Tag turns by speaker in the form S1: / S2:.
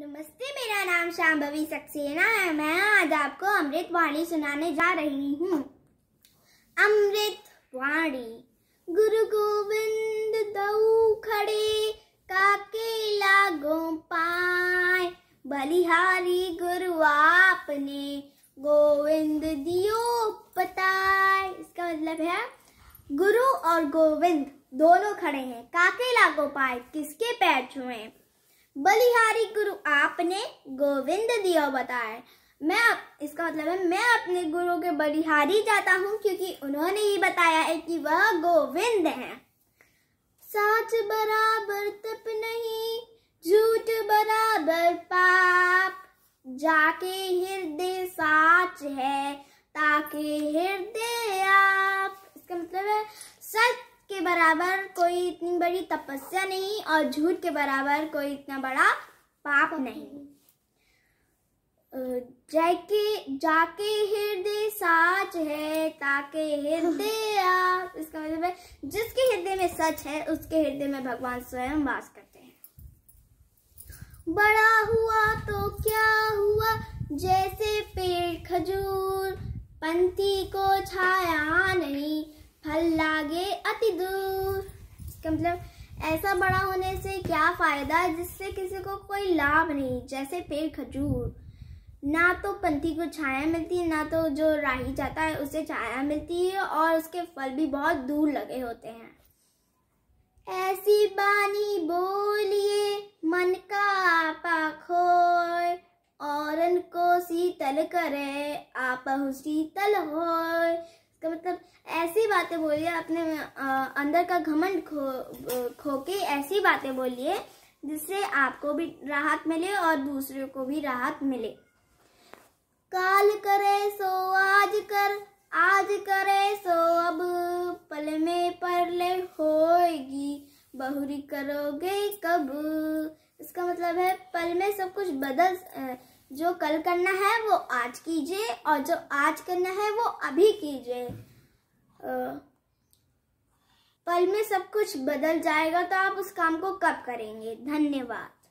S1: नमस्ते मेरा नाम शाम्भवी सक्सेना है मैं आज आपको अमृत वाणी सुनाने जा रही हूँ अमृत वाणी गुरु गोविंद दऊ खड़े काके लागो पाए बलिहारी गुरु आपने गोविंद दियो पताए इसका मतलब है गुरु और गोविंद दोनों खड़े हैं काके लागो पाए किसके पैर छुए बलिहारी गुरु आपने गोविंद दिया बताए मैं इसका मतलब है मैं अपने गुरु के बलिहारी जाता हूँ क्योंकि उन्होंने ही बताया है कि वह गोविंद हैं सच बराबर तप नहीं झूठ बराबर पाप जाके हृदय साच है ताके हृदय आप इसका मतलब है सच के बराबर कोई इतनी बड़ी तपस्या नहीं और झूठ के बराबर कोई इतना बड़ा पाप नहीं जाके जाके हृदय साच है ताके हृदय आप इसका मतलब है जिसके हृदय में सच है उसके हृदय में भगवान स्वयं वास करते हैं बड़ा हुआ तो क्या हुआ जैसे पेड़ खजूर पंथी को छाया नहीं हल लागे अति दूर इसका मतलब ऐसा बड़ा होने से क्या फायदा जिससे किसी को कोई लाभ नहीं जैसे पेड़ खजूर ना तो पंथी को छाया मिलती है ना तो जो राही जाता है उसे छाया मिलती है और उसके फल भी बहुत दूर लगे होते हैं ऐसी बानी बोलिए मन का आपा खोय औरन को शीतल करे आप शीतल होय इसका मतलब बातें बोलिए अपने अंदर का घमंड खो खो के ऐसी बातें बोलिए जिससे आपको भी राहत मिले और दूसरे को भी राहत मिले काल करे सो आज कर आज करे सो अब पल में परले होएगी बहुरी करोगे कब इसका मतलब है पल में सब कुछ बदल जो कल करना है वो आज कीजिए और जो आज करना है वो अभी कीजिए पल में सब कुछ बदल जाएगा तो आप उस काम को कब करेंगे धन्यवाद